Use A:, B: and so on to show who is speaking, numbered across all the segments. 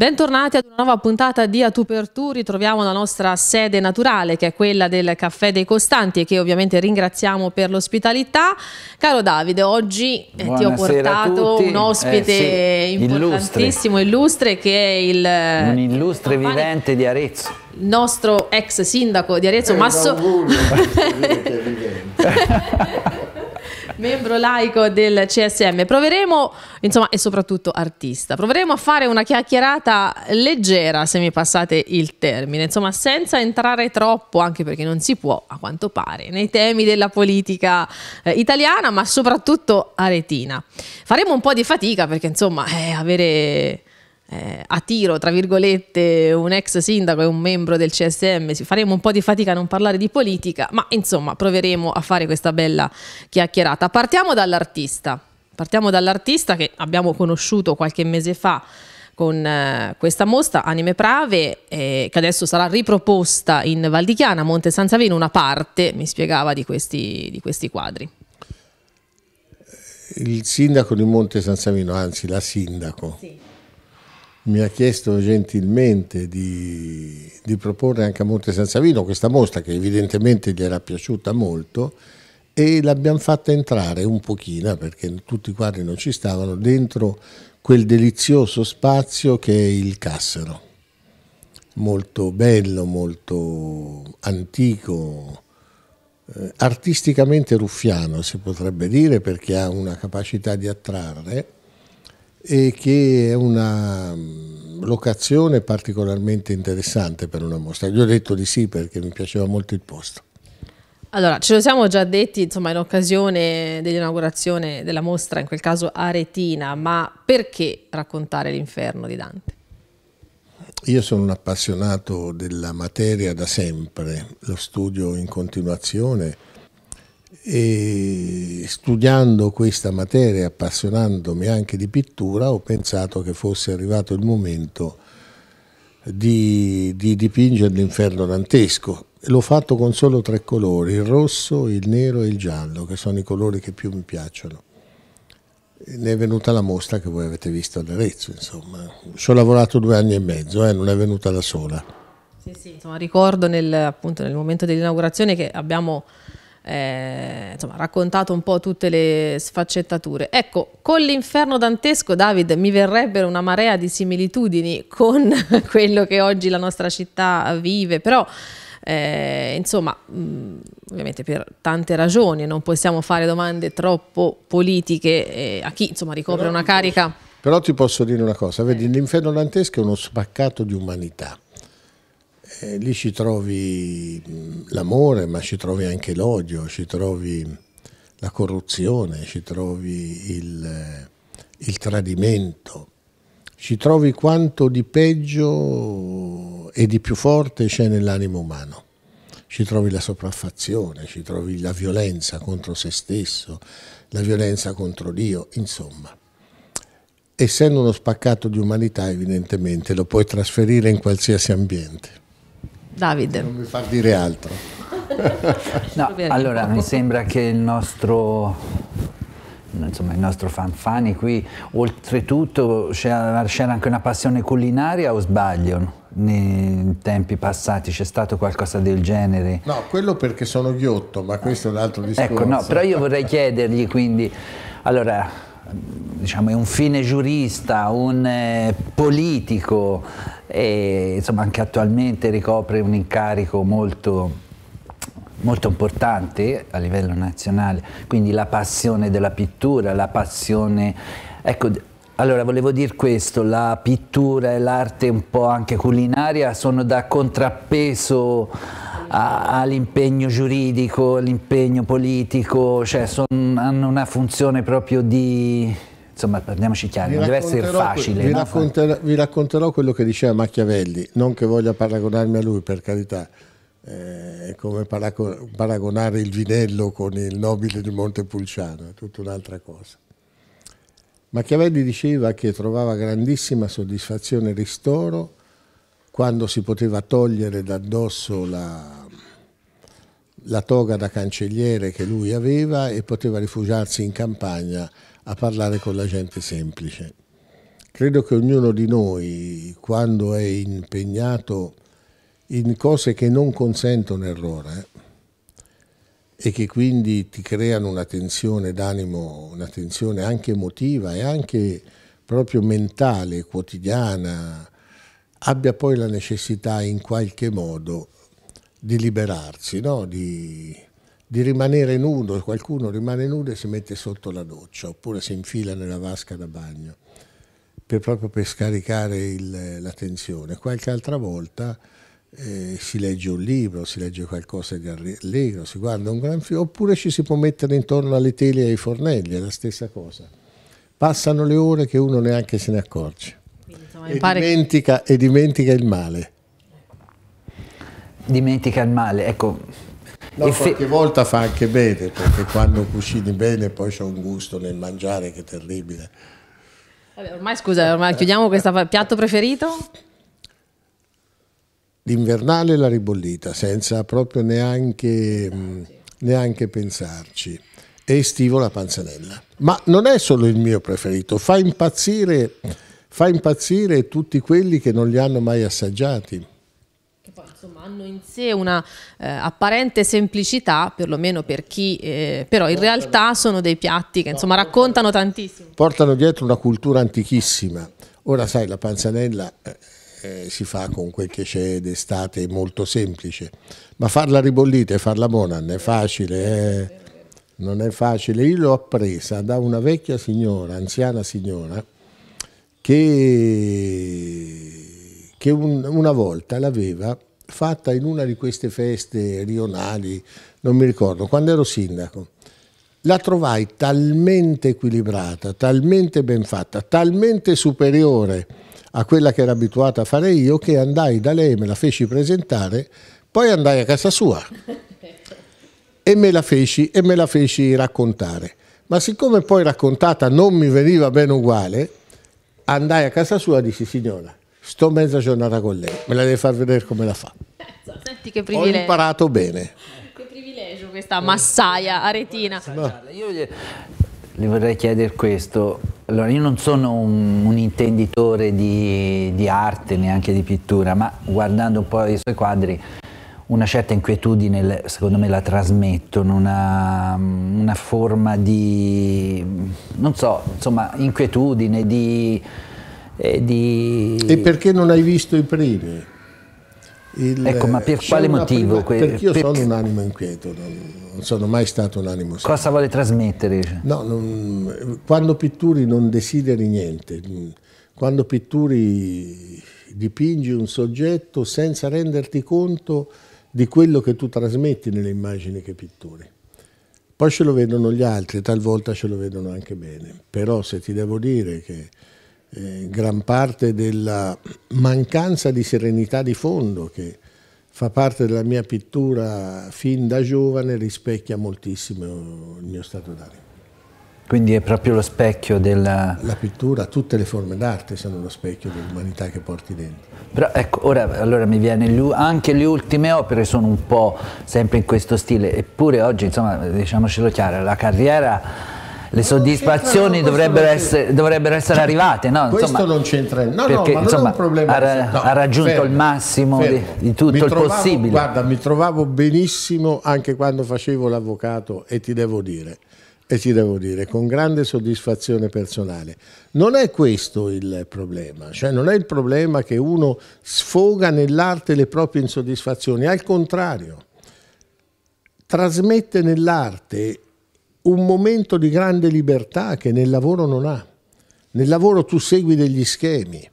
A: Bentornati ad una nuova puntata di A Tu per Tu, ritroviamo la nostra sede naturale che è quella del Caffè dei Costanti e che ovviamente ringraziamo per l'ospitalità. Caro Davide, oggi Buonasera eh, ti ho portato un ospite eh, sì. importantissimo, illustre. illustre, che è il... Eh, un
B: illustre il vivente di
A: Arezzo. Il nostro ex sindaco di Arezzo, eh, ma... So- membro laico del CSM. Proveremo, insomma, e soprattutto artista, proveremo a fare una chiacchierata leggera, se mi passate il termine, insomma, senza entrare troppo, anche perché non si può, a quanto pare, nei temi della politica eh, italiana, ma soprattutto aretina. Faremo un po' di fatica perché, insomma, eh, avere eh, a tiro, tra virgolette, un ex sindaco e un membro del CSM, faremo un po' di fatica a non parlare di politica, ma insomma proveremo a fare questa bella chiacchierata. Partiamo dall'artista, partiamo dall'artista che abbiamo conosciuto qualche mese fa con eh, questa mostra Anime Prave eh, che adesso sarà riproposta in Valdichiana, Monte San Savino, una parte, mi spiegava, di questi, di questi quadri
C: il sindaco di Monte San Savino, anzi la sindaco, sì mi ha chiesto gentilmente di, di, proporre anche a Monte San Savino questa mostra che evidentemente gli era piaciuta molto e l'abbiamo fatta entrare un pochino perché tutti i quadri non ci stavano dentro quel delizioso spazio che è il Cassero molto bello, molto antico eh, artisticamente ruffiano si potrebbe dire perché ha una capacità di attrarre e che è una mm, locazione particolarmente interessante per una mostra. Gli ho detto di sì perché mi piaceva molto il posto.
A: Allora, ce lo siamo già detti, insomma, in occasione dell'inaugurazione della mostra, in quel caso Aretina, ma perché raccontare l'inferno di Dante?
C: Io sono un appassionato della materia da sempre, lo studio in continuazione e studiando questa materia, appassionandomi anche di pittura, ho pensato che fosse arrivato il momento di, di dipingere l'inferno dantesco. L'ho fatto con solo tre colori, il rosso, il nero e il giallo, che sono i colori che più mi piacciono. Ne è venuta la mostra che voi avete visto ad Arezzo, insomma. Ci ho lavorato due anni e mezzo, eh, non è venuta da sola.
A: Sì, sì, insomma, ricordo nel, appunto, nel momento dell'inaugurazione che abbiamo eh, insomma, raccontato un po' tutte le sfaccettature. Ecco, con l'inferno dantesco, David, mi verrebbero una marea di similitudini con quello che oggi la nostra città vive, però... Eh, insomma, mh, mm, ovviamente per tante ragioni non possiamo fare domande troppo politiche eh, a chi insomma, ricopre però una carica.
C: Posso, però ti posso dire una cosa, vedi, l'inferno dantesco è uno spaccato di umanità. Eh, lì ci trovi mm, l'amore, ma ci trovi anche l'odio, ci trovi la corruzione, ci trovi il, eh, il tradimento, ci trovi quanto di peggio e di più forte c'è nell'animo umano. Ci trovi la sopraffazione, ci trovi la violenza contro se stesso, la violenza contro Dio, insomma essendo uno spaccato di umanità, evidentemente lo puoi trasferire in qualsiasi ambiente.
A: Davide. Non mi far
C: dire altro.
B: no, allora mi sembra che il nostro insomma, il nostro Fanfani qui, oltretutto c'era anche una passione culinaria o sbaglio? Nei tempi passati c'è stato qualcosa del genere?
C: No, quello perché sono ghiotto, ma questo è un altro discorso. Ecco, no, però io vorrei chiedergli quindi, allora,
B: diciamo, è un fine giurista, un eh, politico e insomma, anche attualmente ricopre un incarico molto molto importante a livello nazionale, quindi la passione della pittura, la passione... Ecco, allora volevo dire questo, la pittura e l'arte un po' anche culinaria sono da contrappeso all'impegno giuridico, all'impegno politico, cioè son, hanno una funzione proprio di... Insomma, parliamoci chiaro, non deve essere facile. Vi, no? racconterò,
C: vi, racconterò, quello che diceva Machiavelli, non che voglia paragonarmi a lui, per carità. Eh, è come paragonare il vinello con il nobile di Montepulciano, è tutta un'altra cosa. Machiavelli diceva che trovava grandissima soddisfazione e ristoro quando si poteva togliere d'addosso la la toga da cancelliere che lui aveva e poteva rifugiarsi in campagna a parlare con la gente semplice. Credo che ognuno di noi, quando è impegnato in cose che non consentono errore eh, e che quindi ti creano una tensione d'animo, una tensione anche emotiva e anche proprio mentale, quotidiana, abbia poi la necessità in qualche modo di liberarsi, no? di, di, rimanere nudo, qualcuno rimane nudo e si mette sotto la doccia oppure si infila nella vasca da bagno per, proprio per scaricare il, la tensione. Qualche altra volta eh, si legge un libro, si legge qualcosa di allegro, si guarda un gran film, oppure ci si può mettere intorno alle tele e ai fornelli, è la stessa cosa. Passano le ore che uno neanche se ne accorge. Quindi, insomma, e, dimentica, che... e dimentica il male dimentica il male. Ecco, No, qualche volta fa anche bene, perché quando cucini bene poi c'è un gusto nel mangiare che è terribile.
A: Vabbè, ormai scusa, ormai chiudiamo questo piatto preferito?
C: L'invernale e la ribollita, senza proprio neanche, mm, neanche pensarci. E estivo la panzanella. Ma non è solo il mio preferito, fa impazzire, fa impazzire tutti quelli che non li hanno mai assaggiati
A: insomma, hanno in sé una eh, apparente semplicità, perlomeno per chi, eh, però in realtà sono dei piatti che insomma, raccontano tantissimo.
C: Portano dietro una cultura antichissima. Ora sai, la panzanella eh, eh, si fa con quel che c'è d'estate, molto semplice, ma farla ribollita e farla buona non è facile, eh. non è facile. Io l'ho appresa da una vecchia signora, anziana signora, che che un, una volta l'aveva fatta in una di queste feste rionali, non mi ricordo, quando ero sindaco. La trovai talmente equilibrata, talmente ben fatta, talmente superiore a quella che ero abituata a fare io, che andai da lei, me la feci presentare, poi andai a casa sua e me la feci, me la feci raccontare. Ma siccome poi raccontata non mi veniva bene uguale, andai a casa sua e dissi signora, sto mezza giornata con lei, me la deve far vedere come la fa.
A: Senti che privilegio. Ho imparato bene. Che privilegio questa massaia aretina. Io le
B: vorrei chiedere questo. Allora, io non sono un, un intenditore di, di arte, neanche di pittura, ma guardando un po' i suoi quadri, una certa inquietudine, secondo me, la trasmettono, una, una forma di, non so, insomma, inquietudine,
C: di eh, di... E perché non hai visto i primi? Il, ecco, ma per quale motivo? Prima, perché io per... sono un animo inquieto, non, non, sono mai stato un animo serio. Cosa vuole trasmettere? No, non, quando pitturi non desideri niente, quando pitturi dipingi un soggetto senza renderti conto di quello che tu trasmetti nelle immagini che pitturi. Poi ce lo vedono gli altri, talvolta ce lo vedono anche bene, però se ti devo dire che eh, gran parte della mancanza di serenità di fondo che fa parte della mia pittura fin da giovane rispecchia moltissimo il mio stato d'animo.
B: Quindi è proprio lo specchio della... La pittura, tutte le forme d'arte sono lo specchio dell'umanità che porti dentro. Però ecco, ora allora mi viene, anche le ultime opere sono un po' sempre in questo stile, eppure oggi, insomma, diciamocelo chiaro, la carriera le soddisfazioni dovrebbero essere, dovrebbero cioè, essere, arrivate. No? Insomma, questo non
C: c'entra, no, perché, no, insomma, ha, no, ha, raggiunto fermo, il massimo di, di, tutto mi il possibile. Guarda, mi trovavo benissimo anche quando facevo l'avvocato e ti devo dire, e ti devo dire, con grande soddisfazione personale. Non è questo il problema, cioè non è il problema che uno sfoga nell'arte le proprie insoddisfazioni, al contrario, trasmette nell'arte un momento di grande libertà che nel lavoro non ha. Nel lavoro tu segui degli schemi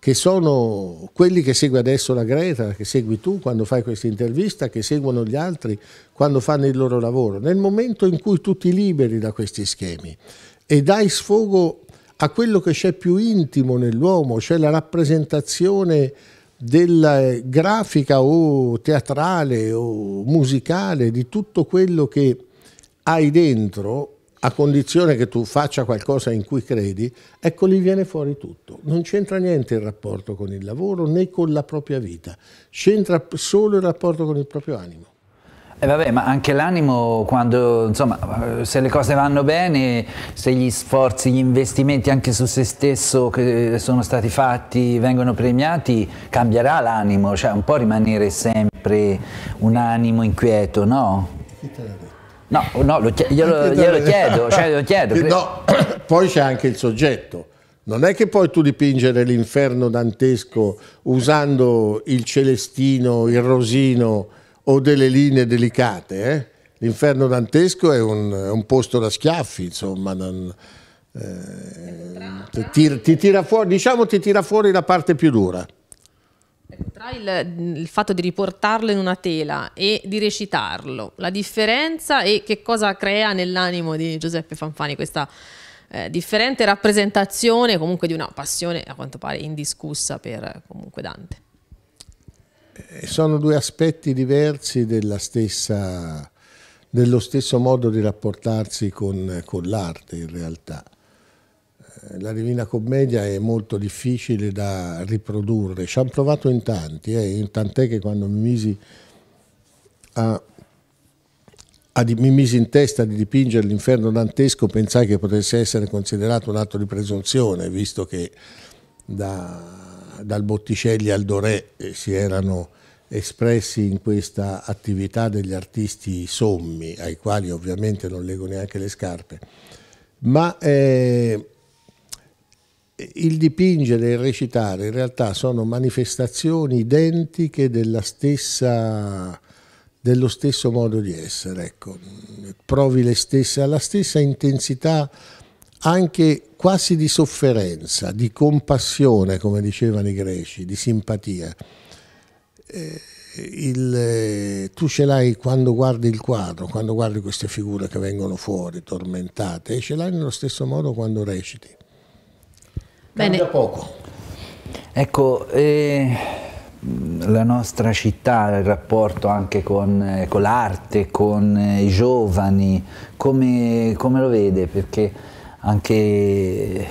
C: che sono quelli che segue adesso la Greta, che segui tu quando fai questa intervista, che seguono gli altri quando fanno il loro lavoro. Nel momento in cui tu ti liberi da questi schemi e dai sfogo a quello che c'è più intimo nell'uomo, cioè la rappresentazione della eh, grafica o teatrale o musicale di tutto quello che hai dentro, a condizione che tu faccia qualcosa in cui credi, ecco lì viene fuori tutto. Non c'entra niente il rapporto con il lavoro né con la propria vita, c'entra solo il rapporto con il proprio animo.
B: E eh vabbè, ma anche l'animo quando, insomma, se le cose vanno bene, se gli sforzi, gli investimenti anche su se stesso che sono stati fatti vengono premiati, cambierà l'animo, cioè un po' rimanere sempre un animo inquieto, no? Sì, te la No, no
C: lo chiedo, glielo, glielo chiedo, cioè,
B: lo chiedo. No,
C: poi c'è anche il soggetto. Non è che puoi tu dipingere l'inferno dantesco usando il celestino, il rosino o delle linee delicate. Eh? L'inferno dantesco è un, è un, posto da schiaffi, insomma. Non, eh, ti, ti, tira fuori, diciamo ti tira fuori la parte più dura.
A: Ecco, tra il, il, fatto di riportarlo in una tela e di recitarlo, la differenza e che cosa crea nell'animo di Giuseppe Fanfani questa eh, differente rappresentazione comunque di una passione a quanto pare indiscussa per comunque Dante.
C: Eh, sono due aspetti diversi stessa, dello stesso modo di rapportarsi con, con l'arte in realtà eh, la Divina Commedia è molto difficile da riprodurre. Ci hanno provato in tanti, eh, tant'è che quando mi misi, a, a, mi misi, in testa di dipingere l'inferno dantesco pensai che potesse essere considerato un atto di presunzione, visto che da, dal Botticelli al Dorè eh, si erano espressi in questa attività degli artisti sommi, ai quali ovviamente non leggo neanche le scarpe. Ma eh, il dipingere e il recitare in realtà sono manifestazioni identiche stessa, dello stesso modo di essere, ecco. provi stesse, la stessa intensità anche quasi di sofferenza, di compassione, come dicevano i greci, di simpatia. Eh, il, eh, tu ce l'hai quando guardi il quadro, quando guardi queste figure che vengono fuori, tormentate, e ce l'hai nello stesso modo quando reciti.
A: Bene. Cambia poco.
C: Ecco, eh, la nostra
B: città, il rapporto anche con, eh, con l'arte, con eh, i giovani, come, come, lo vede? Perché anche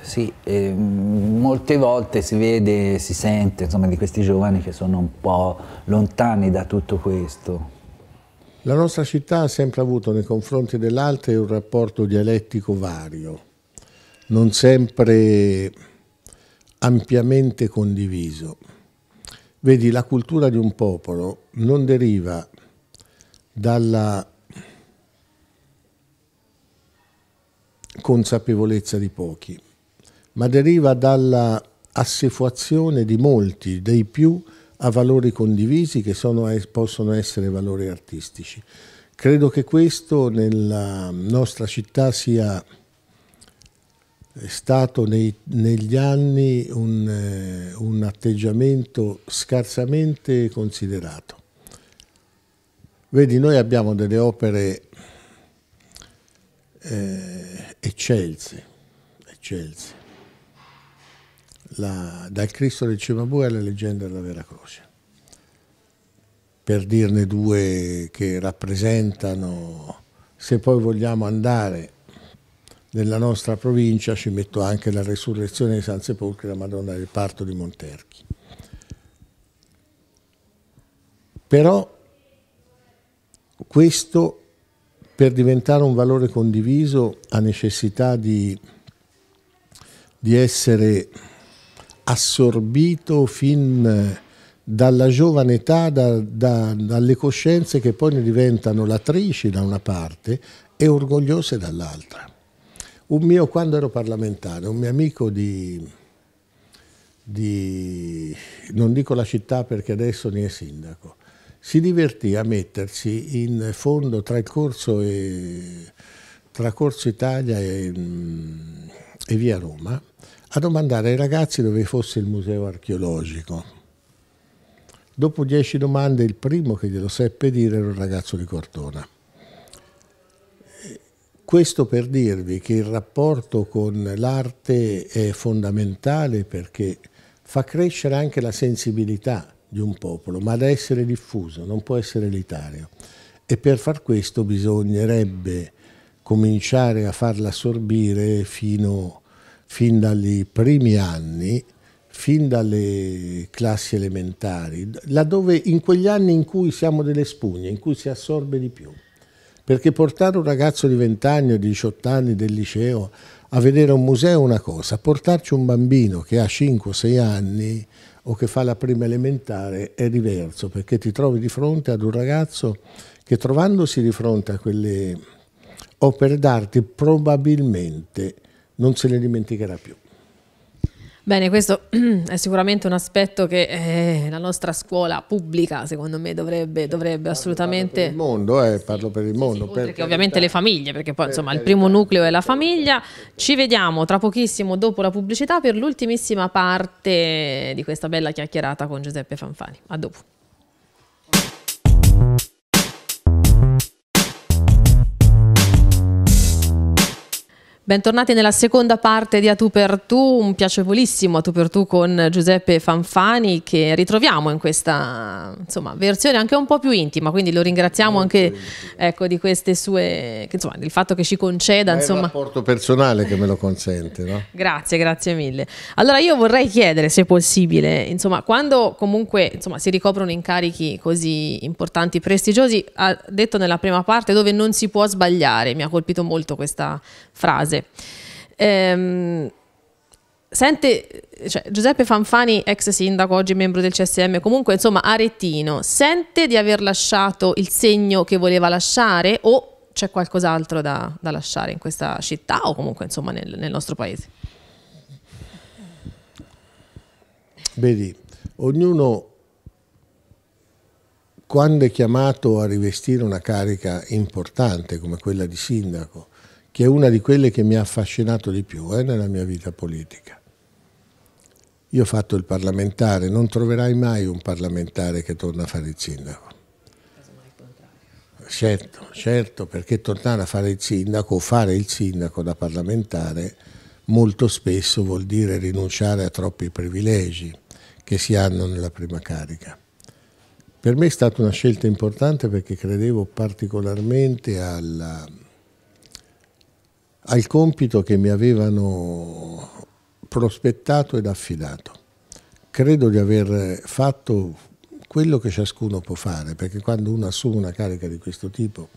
B: sì, ehm, molte volte si vede, si sente insomma, di questi giovani che sono un po' lontani da tutto questo.
C: La nostra città ha sempre avuto nei confronti dell'arte un rapporto dialettico vario non sempre ampiamente condiviso. Vedi, la cultura di un popolo non deriva dalla consapevolezza di pochi, ma deriva dalla assefuazione di molti, dei più, a valori condivisi che sono, possono essere valori artistici. Credo che questo nella nostra città sia è stato nei, negli anni un, eh, un, atteggiamento scarsamente considerato. Vedi, noi abbiamo delle opere eh, eccelse, eccelse. La, dal Cristo del Cimabue alla leggenda della Vera Croce, per dirne due che rappresentano, se poi vogliamo andare nella nostra provincia ci metto anche la resurrezione di San Sepolcro e la Madonna del Parto di Monterchi. Però questo per diventare un valore condiviso ha necessità di, di essere assorbito fin dalla giovane età, da, da, dalle coscienze che poi ne diventano latrici da una parte e orgogliose dall'altra. Un mio, quando ero parlamentare, un mio amico di, di, non dico la città perché adesso ne è sindaco, si divertì a mettersi in fondo tra il corso, e, tra corso Italia e, e via Roma a domandare ai ragazzi dove fosse il museo archeologico. Dopo dieci domande il primo che glielo seppe dire era un ragazzo di Cortona. Questo per dirvi che il rapporto con l'arte è fondamentale perché fa crescere anche la sensibilità di un popolo, ma da essere diffuso, non può essere elitario. E per far questo bisognerebbe cominciare a farla assorbire fino, fin dai primi anni, fin dalle classi elementari, laddove in quegli anni in cui siamo delle spugne, in cui si assorbe di più perché portare un ragazzo di 20 anni o di 18 anni del liceo a vedere un museo è una cosa, portarci un bambino che ha 5 o 6 anni o che fa la prima elementare è diverso, perché ti trovi di fronte ad un ragazzo che trovandosi di fronte a quelle opere d'arte probabilmente non se le dimenticherà più.
A: Bene, questo è sicuramente un aspetto che eh, la nostra scuola pubblica, secondo me, dovrebbe, dovrebbe parlo, assolutamente... Parlo per
C: il mondo, eh, parlo per il mondo. Sì, sì, perché ovviamente
A: le famiglie, perché poi per insomma carità, il primo nucleo è la famiglia. Ci vediamo tra pochissimo dopo la pubblicità per l'ultimissima parte di questa bella chiacchierata con Giuseppe Fanfani. A dopo. Bentornati nella seconda parte di A tu per tu, un piacevolissimo A tu per tu con Giuseppe Fanfani che ritroviamo in questa insomma, versione anche un po' più intima, quindi lo ringraziamo Molto anche ecco, di queste sue, che, insomma, del fatto che ci conceda. Ma insomma... È
C: rapporto personale che me lo consente. No?
A: grazie, grazie mille. Allora io vorrei chiedere se possibile, insomma, quando comunque insomma, si ricoprono incarichi così importanti, prestigiosi, ha detto nella prima parte dove non si può sbagliare, mi ha colpito molto questa frase Ehm, sente, cioè, Giuseppe Fanfani, ex sindaco, oggi membro del CSM, comunque insomma Arettino, sente di aver lasciato il segno che voleva lasciare o c'è qualcos'altro da, da, lasciare in questa città o comunque insomma nel, nel nostro paese?
C: Vedi, ognuno quando è chiamato a rivestire una carica importante come quella di sindaco che è una di quelle che mi ha affascinato di più eh, nella mia vita politica. Io ho fatto il parlamentare, non troverai mai un parlamentare che torna a fare il sindaco. Certo, certo, perché tornare a fare il sindaco o fare il sindaco da parlamentare molto spesso vuol dire rinunciare a troppi privilegi che si hanno nella prima carica. Per me è stata una scelta importante perché credevo particolarmente alla al compito che mi avevano prospettato ed affidato. Credo di aver fatto quello che ciascuno può fare, perché quando uno assume una carica di questo tipo,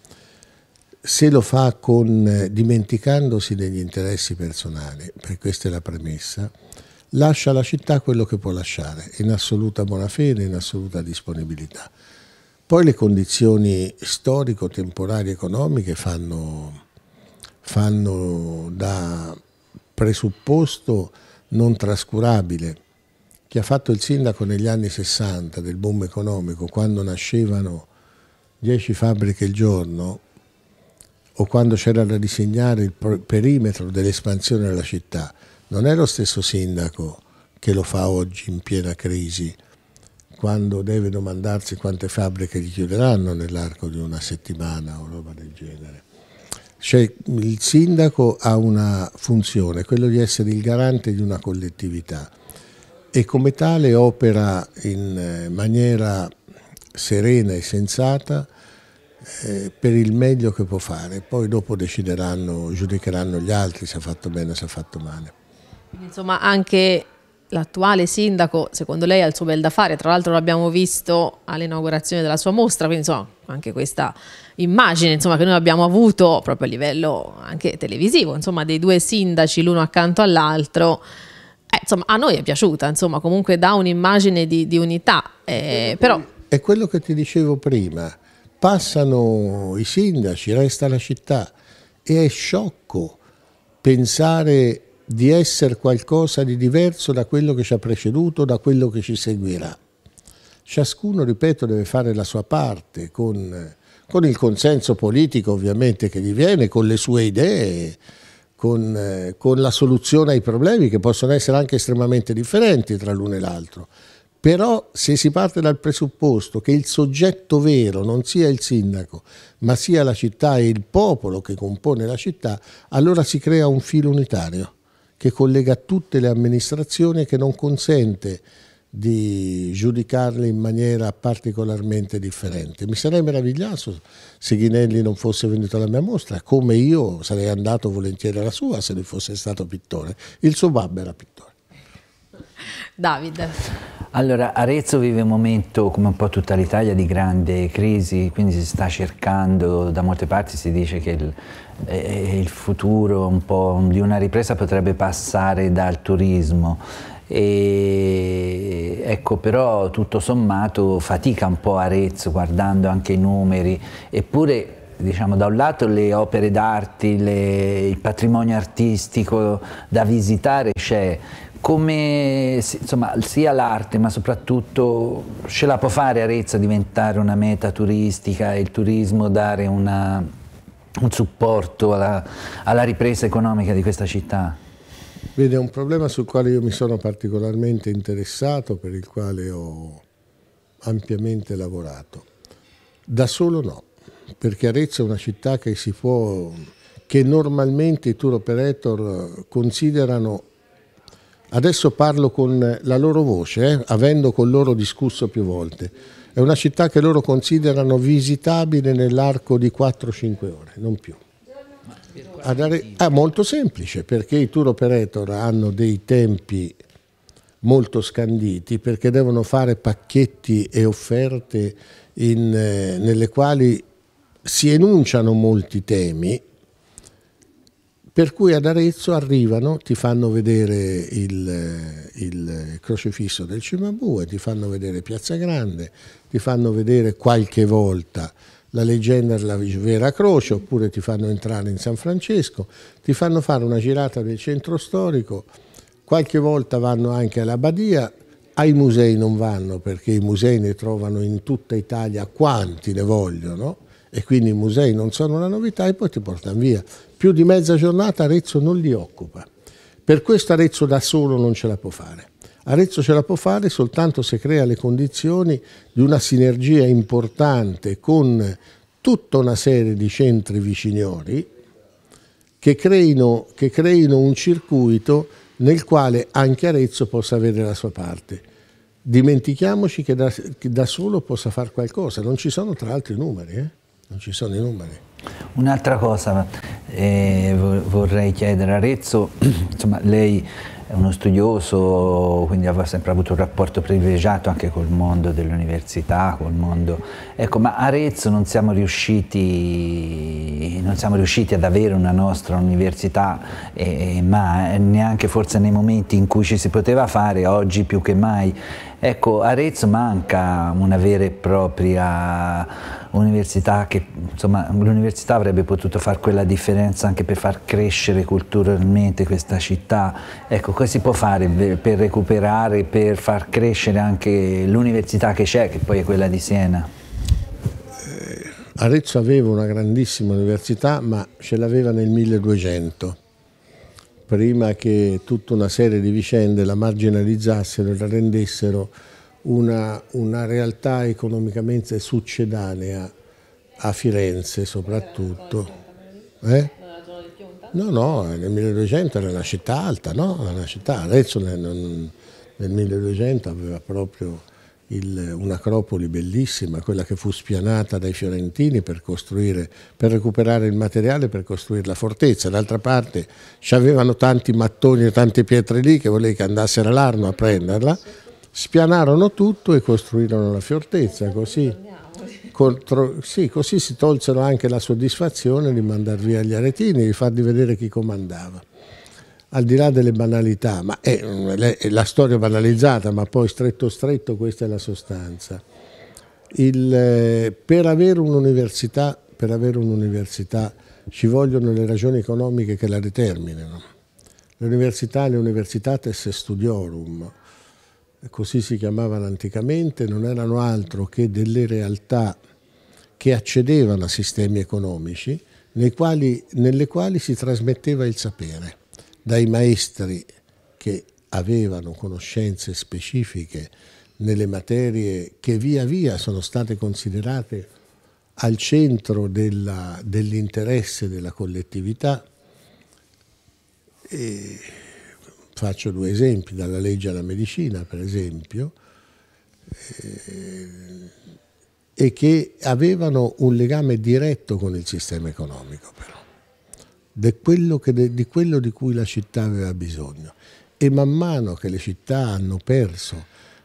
C: se lo fa con, eh, dimenticandosi degli interessi personali, perché questa è la premessa, lascia alla città quello che può lasciare, in assoluta buona fede, in assoluta disponibilità. Poi le condizioni storico-temporali economiche fanno fanno da presupposto non trascurabile che ha fatto il sindaco negli anni 60 del boom economico, quando nascevano 10 fabbriche il giorno o quando c'era da disegnare il perimetro dell'espansione della città, non è lo stesso sindaco che lo fa oggi in piena crisi, quando deve domandarsi quante fabbriche gli chiuderanno nell'arco di una settimana o roba del genere. Cioè, il sindaco ha una funzione, quello di essere il garante di una collettività e come tale opera in eh, maniera serena e sensata eh, per il meglio che può fare, poi dopo decideranno, giudicheranno gli altri se ha fatto bene o se ha fatto male.
A: Insomma anche l'attuale sindaco secondo lei ha il suo bel da fare, tra l'altro l'abbiamo visto all'inaugurazione della sua mostra, quindi insomma anche questa immagine insomma, che noi abbiamo avuto proprio a livello anche televisivo, insomma, dei due sindaci l'uno accanto all'altro. Eh, insomma, a noi è piaciuta, insomma, comunque dà un'immagine di, di, unità. Eh, però...
C: È quello che ti dicevo prima, passano i sindaci, resta la città e è sciocco pensare di essere qualcosa di diverso da quello che ci ha preceduto, da quello che ci seguirà. Ciascuno, ripeto, deve fare la sua parte con, con il consenso politico ovviamente che gli viene, con le sue idee, con, eh, con la soluzione ai problemi che possono essere anche estremamente differenti tra l'uno e l'altro. Però se si parte dal presupposto che il soggetto vero non sia il sindaco, ma sia la città e il popolo che compone la città, allora si crea un filo unitario che collega tutte le amministrazioni e che non consente di giudicarle in maniera particolarmente differente. Mi sarei meravigliato se Ghinelli non fosse venuto alla mia mostra, come io sarei andato volentieri alla sua se lui fosse stato pittore. Il suo babbo era pittore. Davide. Allora, Arezzo vive un momento, come un po' tutta
B: l'Italia, di grande crisi, quindi si sta cercando, da molte parti si dice che il, eh, il futuro un di una ripresa potrebbe passare dal turismo e, ecco, però tutto sommato fatica un po' Arezzo guardando anche i numeri, eppure Diciamo, da un lato le opere d'arte, il patrimonio artistico da visitare c'è, come insomma, sia l'arte ma soprattutto ce la può fare Arezzo diventare una meta turistica e il turismo dare una, un supporto alla, alla ripresa economica di questa città?
C: Vede, è un problema sul quale io mi sono particolarmente interessato, per il quale ho ampiamente lavorato. Da solo no, perché Arezzo è una città che si può che normalmente i tour operator considerano adesso parlo con la loro voce, eh, avendo con loro discusso più volte. È una città che loro considerano visitabile nell'arco di 4-5 ore, non più andare, ah, molto semplice perché i tour operator hanno dei tempi molto scanditi perché devono fare pacchetti e offerte in, eh, nelle quali si enunciano molti temi per cui ad Arezzo arrivano, ti fanno vedere il, eh, il crocifisso del Cimabue, ti fanno vedere Piazza Grande, ti fanno vedere qualche volta la leggenda della Vera Croce, oppure ti fanno entrare in San Francesco, ti fanno fare una girata del centro storico, qualche volta vanno anche all'Abbadia, ai musei non vanno perché i musei ne trovano in tutta Italia quanti ne vogliono e quindi i musei non sono una novità e poi ti portano via. Più di mezza giornata Arezzo non li occupa. Per questo Arezzo da solo non ce la può fare. Arezzo ce la può fare soltanto se crea le condizioni di una sinergia importante con tutta una serie di centri viciniori che creino, che creino un circuito nel quale anche Arezzo possa avere la sua parte. Dimentichiamoci che da, che da solo possa fare qualcosa, non ci sono tra l'altro i numeri, eh? non ci sono i numeri.
B: Un'altra cosa eh, vorrei chiedere a Arezzo, insomma lei è uno studioso, quindi aveva sempre avuto un rapporto privilegiato anche col mondo dell'università, col mondo... Ecco, ma a Arezzo non siamo riusciti, non siamo riusciti ad avere una nostra università, eh, ma neanche forse nei momenti in cui ci si poteva fare, oggi più che mai. Ecco, a Arezzo manca una vera e propria università che insomma l'università avrebbe potuto fare quella differenza anche per far crescere culturalmente questa città. Ecco, cosa si può fare per recuperare, per far crescere anche l'università che c'è, che poi è quella di Siena?
C: Eh, Arezzo aveva una grandissima università, ma ce l'aveva nel 1200 prima che tutta una serie di vicende la marginalizzassero e la rendessero una, una realtà economicamente succedanea a Firenze soprattutto. Eh? No, no, nel 1200 era una città alta, no? Una città, Arezzo nel, nel 1200 aveva proprio un'acropoli bellissima, quella che fu spianata dai fiorentini per, per recuperare il materiale per costruire la fortezza. D'altra parte ci avevano tanti mattoni e tante pietre lì che volevi che andassero all'Arno a prenderla Spianarono tutto e costruirono la fortezza, così, contro, sì, così si tolsero anche la soddisfazione di mandar via gli aretini, di fargli vedere chi comandava. Al di là delle banalità, ma è, è la storia banalizzata, ma poi stretto stretto questa è la sostanza. Il, eh, per avere un'università un ci vogliono le ragioni economiche che la determinano. L'università, le universitates studiorum, così si chiamavano anticamente, non erano altro che delle realtà che accedevano a sistemi economici quali, nelle quali si trasmetteva il sapere dai maestri che avevano conoscenze specifiche nelle materie che via via sono state considerate al centro della, dell'interesse della collettività. E Faccio due esempi, dalla legge alla medicina per esempio, eh, e che avevano un legame diretto con il sistema economico però, di quello, che, di quello di cui la città aveva bisogno. E man mano che le città hanno perso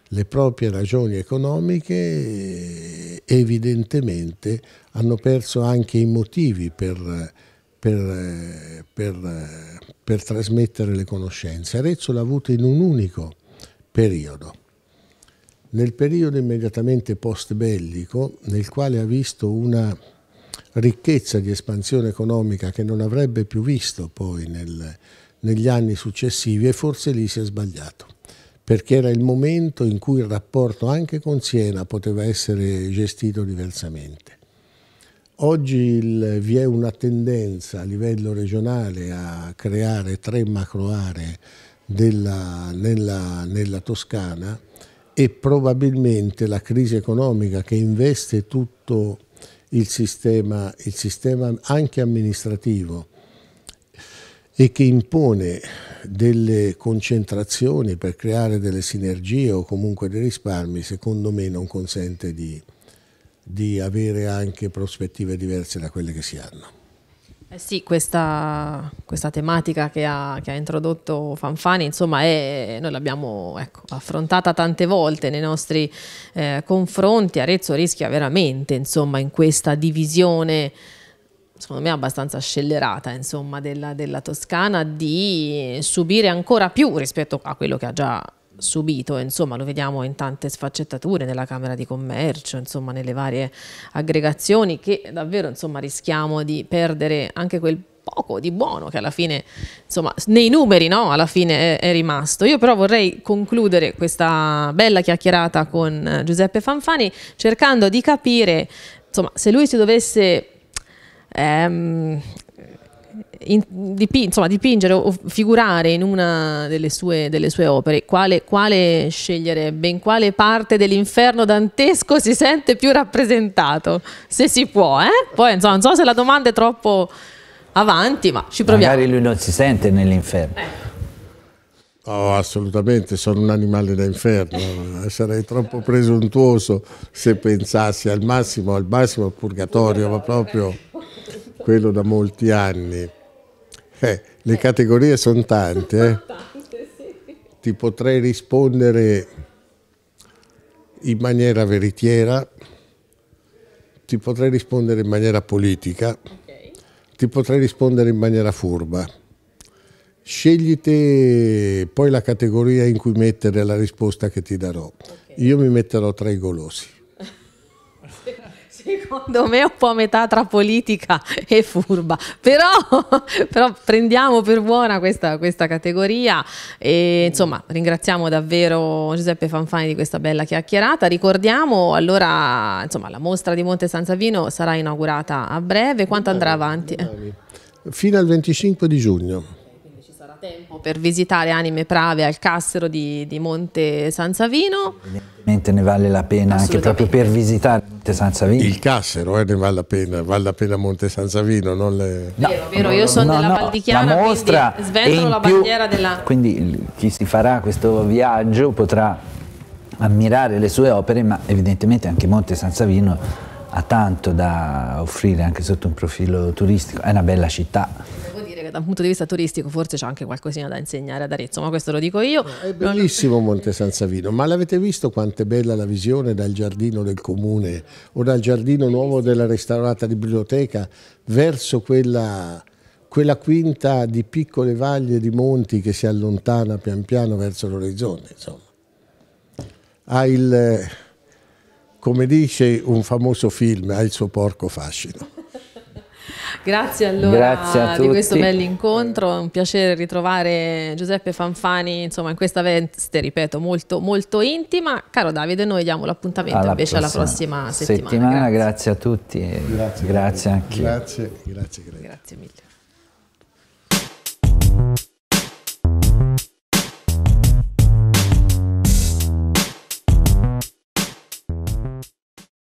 C: le proprie ragioni economiche eh, evidentemente hanno perso anche i motivi per per, eh, per, eh, per trasmettere le conoscenze. Arezzo l'ha avuto in un unico periodo, nel periodo immediatamente post-bellico, nel quale ha visto una ricchezza di espansione economica che non avrebbe più visto poi nel, negli anni successivi e forse lì si è sbagliato, perché era il momento in cui il rapporto anche con Siena poteva essere gestito diversamente. Oggi il, vi è una tendenza a livello regionale a creare tre macro aree della, nella, nella Toscana e probabilmente la crisi economica che investe tutto il sistema, il sistema anche amministrativo e che impone delle concentrazioni per creare delle sinergie o comunque dei risparmi, secondo me non consente di, di avere anche prospettive diverse da quelle che si hanno.
A: Eh sì, questa, questa tematica che ha, che ha, introdotto Fanfani, insomma, è, noi l'abbiamo ecco, affrontata tante volte nei nostri eh, confronti. Arezzo rischia veramente, insomma, in questa divisione secondo me abbastanza scellerata insomma, della, della Toscana di subire ancora più rispetto a quello che ha già subito, insomma lo vediamo in tante sfaccettature nella Camera di Commercio, insomma nelle varie aggregazioni che davvero insomma rischiamo di perdere anche quel poco di buono che alla fine, insomma, nei numeri, no? alla fine è, è, rimasto. Io però vorrei concludere questa bella chiacchierata con Giuseppe Fanfani cercando di capire, insomma, se lui si dovesse ehm, in, dipi, insomma, dipingere o figurare in una delle sue, delle sue opere, quale, quale, sceglierebbe? In quale parte dell'inferno dantesco si sente più rappresentato? Se si può, eh? Poi insomma, non so se la domanda è troppo avanti, ma ci proviamo.
C: Magari lui non si sente nell'inferno. Eh. Oh, assolutamente, sono un animale da inferno, eh, sarei troppo presuntuoso se pensassi al massimo, al massimo al purgatorio, ma proprio quello da molti anni. Eh, le categorie sono tante. Eh. tante sì. Ti potrei rispondere in maniera veritiera, ti potrei rispondere in maniera politica, okay. ti potrei rispondere in maniera furba. Sceglite poi la categoria in cui mettere la risposta che ti darò. Okay. Io mi metterò tra i golosi.
A: sì. secondo me è un po' a metà tra politica e furba, però, però prendiamo per buona questa, questa, categoria e insomma ringraziamo davvero Giuseppe Fanfani di questa bella chiacchierata, ricordiamo allora insomma la mostra di Monte San Savino sarà inaugurata a breve, quanto andrà eh, avanti?
C: Fino al 25 di giugno
A: tempo per visitare anime prave al Cassero di, di Monte San Savino.
C: Evidentemente ne vale la pena anche proprio per visitare Monte San Savino. Il Cassero eh, ne vale la pena, vale la pena Monte San Savino. Non le... no,
A: vero, vero, io sono no, della no, Val di Chiara, la mostra sventolo la bandiera della...
C: Quindi chi si farà questo
B: viaggio potrà ammirare le sue opere, ma evidentemente anche Monte San Savino ha tanto da offrire anche sotto un profilo turistico, è una bella città
A: che da un punto di vista turistico forse c'è anche qualcosina da insegnare ad Arezzo, ma questo lo dico io. Eh, è bellissimo
C: Monte San Savino, ma l'avete visto quanto è bella la visione dal giardino del comune o dal giardino nuovo della restaurata di biblioteca verso quella quella quinta di piccole vaglie e di monti che si allontana pian piano verso l'orizzonte, insomma. Ha il, come dice un famoso film, ha il suo porco fascino.
A: Grazie allora Grazie di questo bell'incontro, è un piacere ritrovare Giuseppe Fanfani insomma, in questa veste, ripeto, molto, molto intima. Caro Davide, noi diamo l'appuntamento alla invece prossima alla prossima settimana.
B: settimana. Grazie. grazie a tutti e grazie, grazie anche.
C: Grazie, grazie, grazie. Grazie mille.